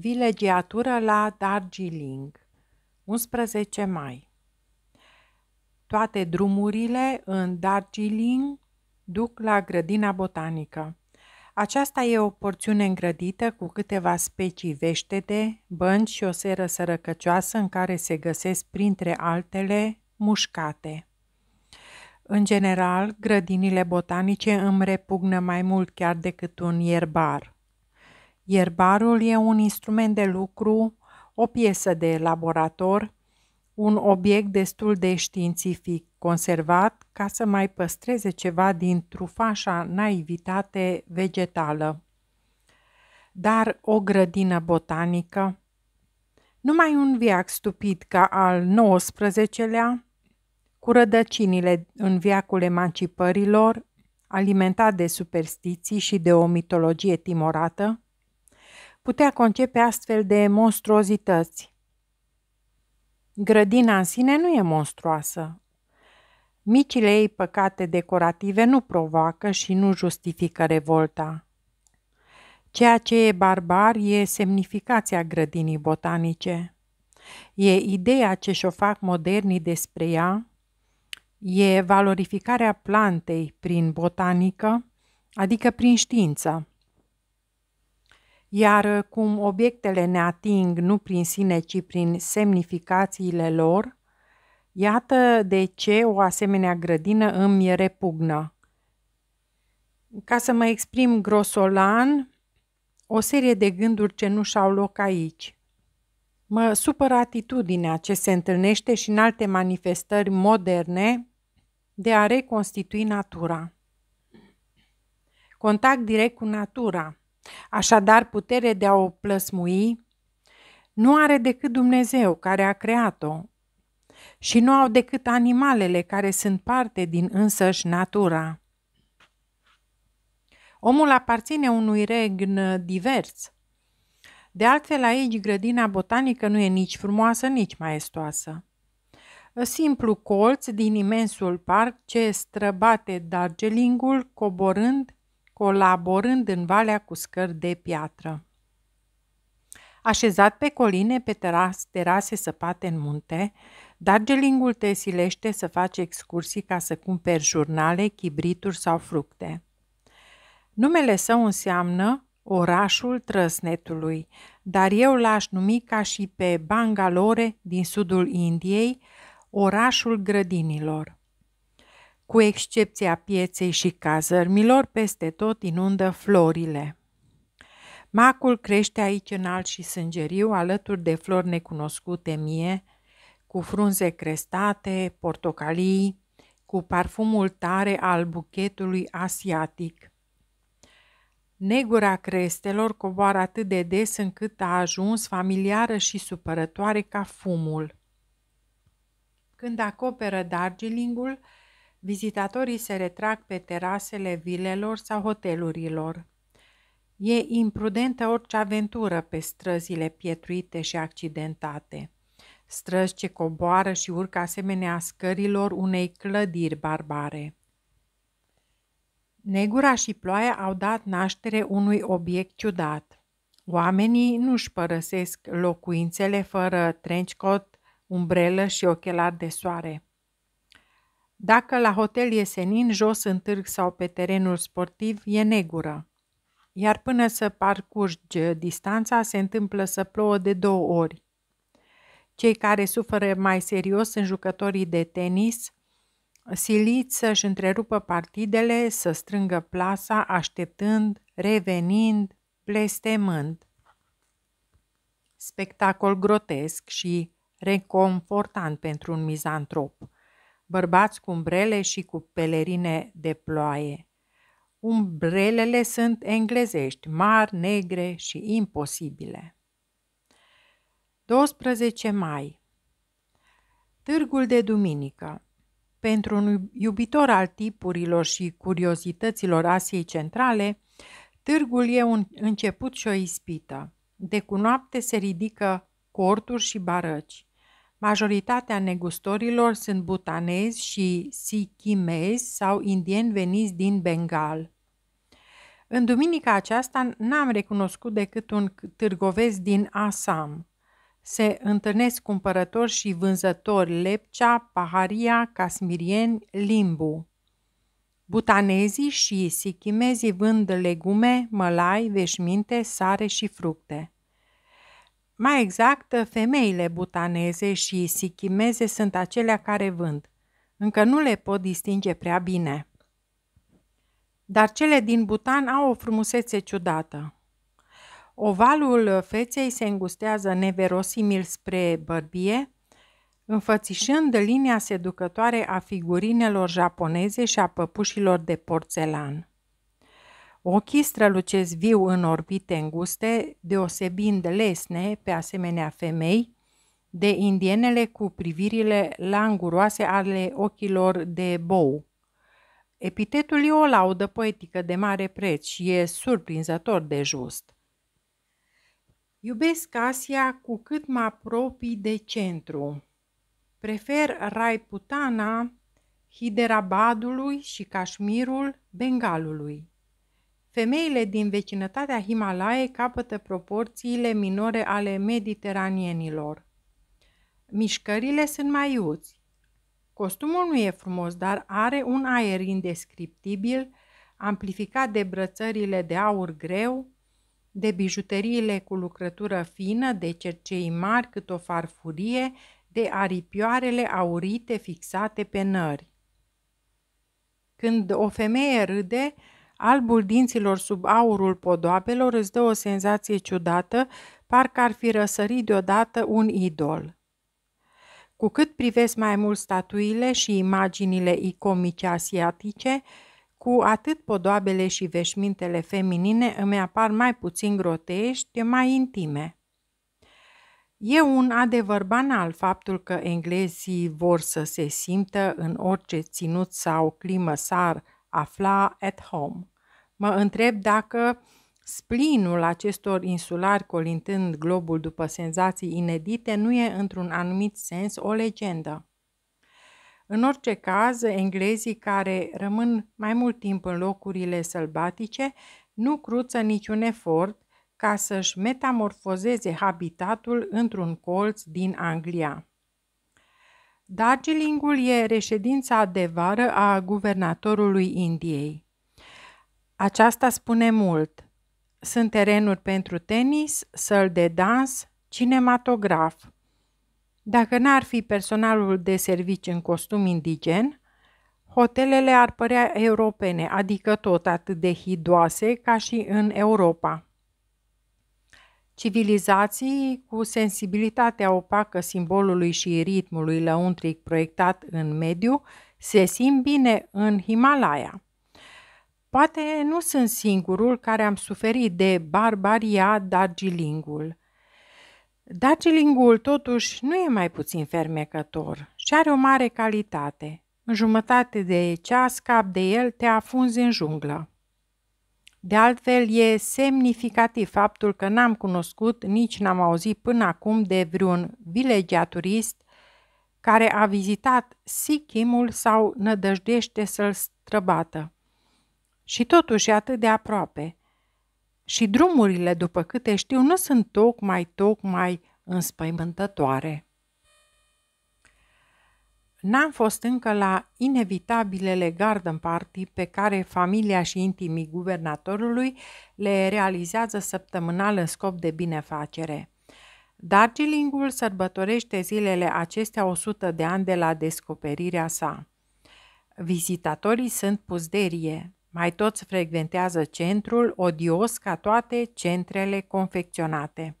Vilegiatură la Darjeeling, 11 mai. Toate drumurile în Darjeeling duc la grădina botanică. Aceasta e o porțiune îngrădită cu câteva specii veștede, bănci și o seră sărăcăcioasă în care se găsesc, printre altele, mușcate. În general, grădinile botanice îmi repugnă mai mult chiar decât un ierbar – Ierbarul e un instrument de lucru, o piesă de laborator, un obiect destul de științific conservat ca să mai păstreze ceva din trufașa naivitate vegetală. Dar o grădină botanică? Numai un viac stupid ca al XIX-lea, cu rădăcinile în viacul emancipărilor, alimentat de superstiții și de o mitologie timorată, putea concepe astfel de monstruozități. Grădina în sine nu e monstruoasă. Micile ei păcate decorative nu provoacă și nu justifică revolta. Ceea ce e barbar e semnificația grădinii botanice. E ideea ce și-o fac modernii despre ea, e valorificarea plantei prin botanică, adică prin știință iar cum obiectele ne ating nu prin sine, ci prin semnificațiile lor, iată de ce o asemenea grădină îmi repugnă. Ca să mă exprim grosolan, o serie de gânduri ce nu și-au loc aici. Mă supără atitudinea ce se întâlnește și în alte manifestări moderne de a reconstitui natura. Contact direct cu natura, Așadar, putere de a o plăsmui nu are decât Dumnezeu care a creat-o și nu au decât animalele care sunt parte din însăși natura. Omul aparține unui regn divers. De altfel, aici grădina botanică nu e nici frumoasă, nici maestoasă. Simplu colț din imensul parc ce străbate dargelingul coborând colaborând în valea cu scări de piatră. Așezat pe coline, pe teras, terase săpate în munte, Dargelingul te silește să faci excursii ca să cumperi jurnale, chibrituri sau fructe. Numele său înseamnă orașul trăsnetului, dar eu l-aș numi ca și pe Bangalore din sudul Indiei, orașul grădinilor cu excepția pieței și cazărmilor, peste tot inundă florile. Macul crește aici înalt și sângeriu, alături de flori necunoscute mie, cu frunze crestate, portocalii, cu parfumul tare al buchetului asiatic. Negura crestelor coboară atât de des încât a ajuns familiară și supărătoare ca fumul. Când acoperă Darjeelingul, Vizitatorii se retrag pe terasele vilelor sau hotelurilor. E imprudentă orice aventură pe străzile pietruite și accidentate. Străzi ce coboară și urcă asemenea scărilor unei clădiri barbare. Negura și ploaia au dat naștere unui obiect ciudat. Oamenii nu-și părăsesc locuințele fără trenchcoat, umbrelă și ochelari de soare. Dacă la hotel e senin, jos în târg sau pe terenul sportiv, e negură. Iar până să parcurgi distanța, se întâmplă să plouă de două ori. Cei care suferă mai serios sunt jucătorii de tenis, siliți să-și întrerupă partidele, să strângă plasa, așteptând, revenind, blestemând. Spectacol grotesc și reconfortant pentru un mizantrop – bărbați cu umbrele și cu pelerine de ploaie. Umbrelele sunt englezești, mari, negre și imposibile. 12 mai Târgul de duminică Pentru un iubitor al tipurilor și curiozităților Asiei Centrale, târgul e un început și o ispită. De cu noapte se ridică corturi și barăci. Majoritatea negustorilor sunt butanezi și sikhimezi sau indieni veniți din Bengal. În duminica aceasta n-am recunoscut decât un târgovez din Assam. Se întâlnesc cumpărători și vânzători Lepcea, Paharia, Casmirieni, Limbu. Butanezii și sikhimezii vând legume, mălai, veșminte, sare și fructe. Mai exact, femeile butaneze și sichimeze sunt acelea care vând. Încă nu le pot distinge prea bine. Dar cele din Butan au o frumusețe ciudată. Ovalul feței se îngustează neverosimil spre bărbie, înfățișând linia seducătoare a figurinelor japoneze și a păpușilor de porțelan. Ochii strălucesc viu în orbite înguste, deosebind lesne, pe asemenea femei, de indienele cu privirile languroase ale ochilor de bou. Epitetul e o laudă poetică de mare preț și e surprinzător de just. Iubesc Asia cu cât mă apropii de centru. Prefer Raiputana, Hiderabadului și Cașmirul Bengalului. Femeile din vecinătatea Himalaie capătă proporțiile minore ale mediteranienilor. Mișcările sunt mai iuți. Costumul nu e frumos, dar are un aer indescriptibil, amplificat de brățările de aur greu, de bijuteriile cu lucrătură fină, de cercei mari cât o farfurie, de aripioarele aurite fixate pe nări. Când o femeie râde, Albul dinților sub aurul podoabelor îți dă o senzație ciudată, parcă ar fi răsărit deodată un idol. Cu cât privești mai mult statuile și imaginile icomice asiatice, cu atât podoabele și veșmintele feminine îmi apar mai puțin grotești, mai intime. E un adevăr banal faptul că englezii vor să se simtă în orice ținut sau climă sar afla at home. Mă întreb dacă splinul acestor insulari colintând globul după senzații inedite nu e într-un anumit sens o legendă. În orice caz, englezii care rămân mai mult timp în locurile sălbatice nu cruță niciun efort ca să-și metamorfozeze habitatul într-un colț din Anglia. Darjeelingul e reședința de vară a guvernatorului Indiei. Aceasta spune mult. Sunt terenuri pentru tenis, săl de dans, cinematograf. Dacă n-ar fi personalul de servici în costum indigen, hotelele ar părea europene, adică tot atât de hidoase ca și în Europa. Civilizații cu sensibilitatea opacă simbolului și ritmului lăuntric proiectat în mediu se simt bine în Himalaya. Poate nu sunt singurul care am suferit de barbaria Darjeelingul. Darjeelingul totuși nu e mai puțin fermecător și are o mare calitate. În jumătate de ceas cap de el te afunzi în junglă. De altfel, e semnificativ faptul că n-am cunoscut, nici n-am auzit până acum de vreun vilegiaturist care a vizitat Sikimul sau nădăjdește să-l străbată. Și totuși atât de aproape. Și drumurile, după câte știu, nu sunt tocmai, tocmai înspăimântătoare. N-am fost încă la inevitabilele garden party pe care familia și intimii guvernatorului le realizează săptămânal în scop de binefacere. Darjeelingul sărbătorește zilele acestea 100 de ani de la descoperirea sa. Vizitatorii sunt puzderie, mai toți frecventează centrul, odios ca toate centrele confecționate.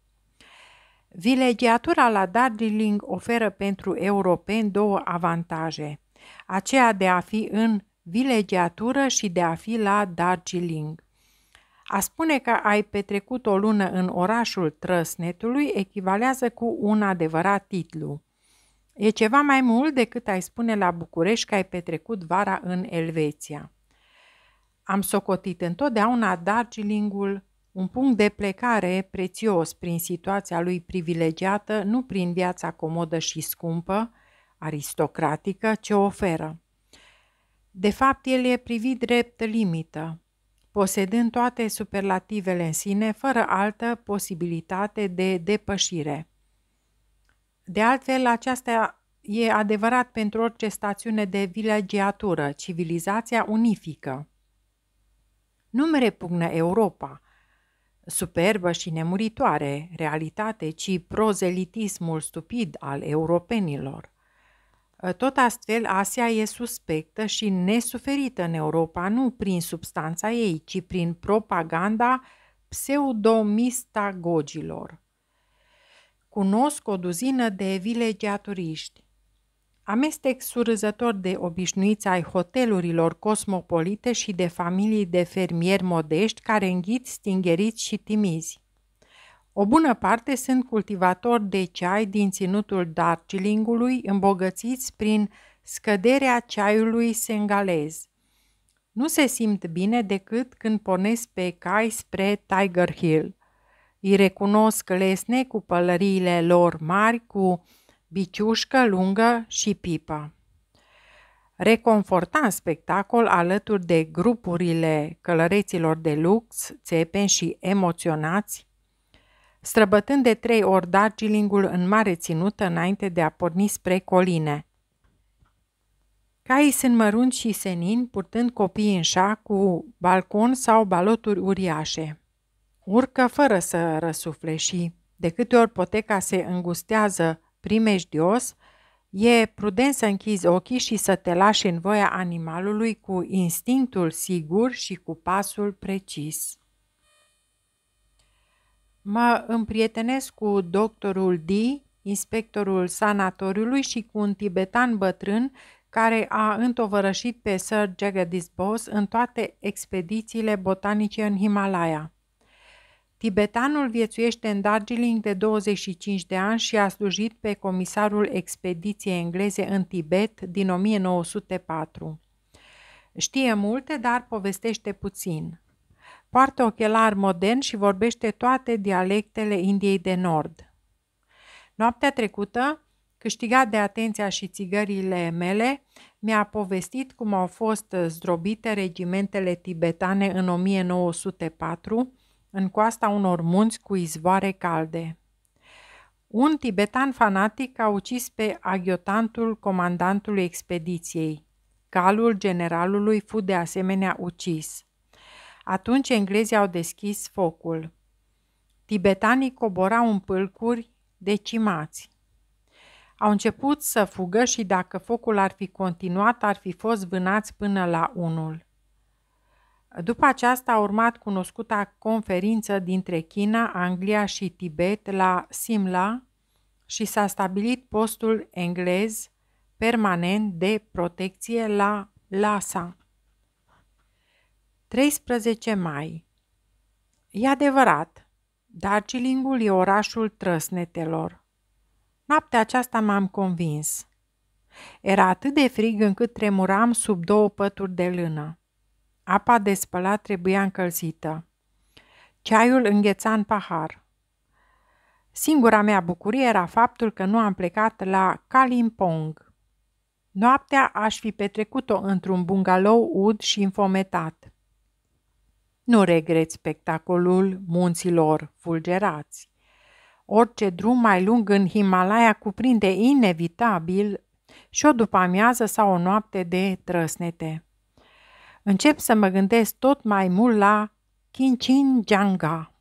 Vilegiatura la Darjeeling oferă pentru europeni două avantaje, aceea de a fi în vilegiatură și de a fi la Darjeeling. A spune că ai petrecut o lună în orașul trăsnetului echivalează cu un adevărat titlu. E ceva mai mult decât ai spune la București că ai petrecut vara în Elveția. Am socotit întotdeauna Darjeelingul un punct de plecare prețios prin situația lui privilegiată, nu prin viața comodă și scumpă, aristocratică, ce oferă. De fapt, el e privit drept limită, posedând toate superlativele în sine, fără altă posibilitate de depășire. De altfel, aceasta e adevărat pentru orice stațiune de vilegiatură, civilizația unifică. Nu-mi repugnă Europa – superbă și nemuritoare realitate, ci prozelitismul stupid al europenilor. Ă, tot astfel, Asia e suspectă și nesuferită în Europa nu prin substanța ei, ci prin propaganda pseudomistagogilor. Cunosc o duzină de vilegiaturiști, amestec surâzător de obișnuiți ai hotelurilor cosmopolite și de familii de fermieri modești care înghit stingheriți și timizi. O bună parte sunt cultivatori de ceai din ținutul Darjeelingului, îmbogățiți prin scăderea ceaiului sengalez. Nu se simt bine decât când pornesc pe cai spre Tiger Hill. Îi recunosc lesne cu pălăriile lor mari, cu Biciușcă lungă și pipa. Reconfortant spectacol alături de grupurile călăreților de lux, țepeni și emoționați, străbătând de trei ori Darjeelingul în mare ținută înainte de a porni spre coline. Caii sunt mărunți și senini, purtând copiii în șa cu balcon sau baloturi uriașe. Urcă fără să răsufle și, de câte ori poteca se îngustează primejdios, e prudent să închizi ochii și să te lași în voia animalului cu instinctul sigur și cu pasul precis. Mă împrietenesc cu doctorul D, inspectorul sanatoriului și cu un tibetan bătrân care a întovărășit pe Sir Jagadish Bose în toate expedițiile botanice în Himalaya. Tibetanul viețuiește în Darjeeling de 25 de ani și a slujit pe comisarul expediției engleze în Tibet din 1904. Știe multe, dar povestește puțin. Poartă ochelar modern și vorbește toate dialectele Indiei de Nord. Noaptea trecută, câștigat de atenția și țigările mele, mi-a povestit cum au fost zdrobite regimentele tibetane în 1904 în coasta unor munți cu izvoare calde. Un tibetan fanatic a ucis pe aghiotantul comandantului expediției. Calul generalului fu de asemenea ucis. Atunci englezii au deschis focul. Tibetanii coborau în pâlcuri decimați. Au început să fugă și dacă focul ar fi continuat, ar fi fost vânați până la unul. După aceasta a urmat cunoscuta conferință dintre China, Anglia și Tibet la Simla și s-a stabilit postul englez permanent de protecție la Lhasa. 13 mai E adevărat, Darjeelingul e orașul trăsnetelor. Noaptea aceasta m-am convins. Era atât de frig încât tremuram sub două pături de lână. Apa de spălat trebuia încălzită. Ceaiul îngheța în pahar. Singura mea bucurie era faptul că nu am plecat la Kalimpong. Noaptea aș fi petrecut-o într-un bungalou ud și infometat. Nu regret spectacolul munților fulgerați. Orice drum mai lung în Himalaya cuprinde inevitabil și o după amiază sau o noapte de trăsnete. Încep să mă gândesc tot mai mult la Kinchin Janga.